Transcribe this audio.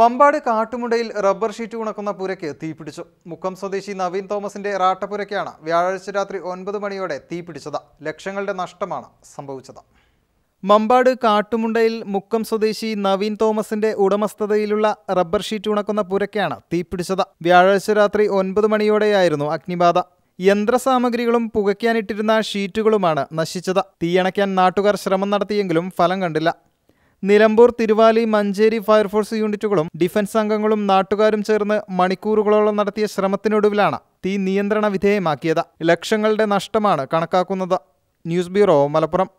മമ്പാട് കാട്ടുമുടയിൽ rubber sheet ഉണക്കുന്ന പുരയ്ക്ക് തീപിടിച്ചു മുക്കം സ്വദേശി നവീൻ തോമസിന്റെ റാട്ടപ്പുരയ്ക്കാണ് വ്യാഴാഴ്ച രാത്രി ഒൻപത് മണിയോടെ തീപിടിച്ചത് ലക്ഷങ്ങളുടെ നഷ്ടമാണ് സംഭവിച്ചത് മമ്പാട് കാട്ടുമുണ്ടയിൽ മുക്കം സ്വദേശി നവീൻ തോമസിന്റെ ഉടമസ്ഥതയിലുള്ള റബ്ബർ ഷീറ്റ് ഉണക്കുന്ന പുരയ്ക്കാണ് തീപിടിച്ചത് വ്യാഴാഴ്ച രാത്രി ഒൻപത് മണിയോടെയായിരുന്നു അഗ്നിബാധ യന്ത്രസാമഗ്രികളും പുകയ്ക്കാനിട്ടിരുന്ന ഷീറ്റുകളുമാണ് നശിച്ചത് തീയണയ്ക്കാൻ നാട്ടുകാർ ശ്രമം നടത്തിയെങ്കിലും ഫലം കണ്ടില്ല നിലമ്പൂർ തിരുവാലി മഞ്ചേരി ഫയർഫോഴ്സ് യൂണിറ്റുകളും ഡിഫൻസ് അംഗങ്ങളും നാട്ടുകാരും ചേർന്ന് മണിക്കൂറുകളോളം നടത്തിയ ശ്രമത്തിനൊടുവിലാണ് തീ നിയന്ത്രണ വിധേയമാക്കിയത് ലക്ഷങ്ങളുടെ നഷ്ടമാണ് കണക്കാക്കുന്നത് ന്യൂസ് ബ്യൂറോ മലപ്പുറം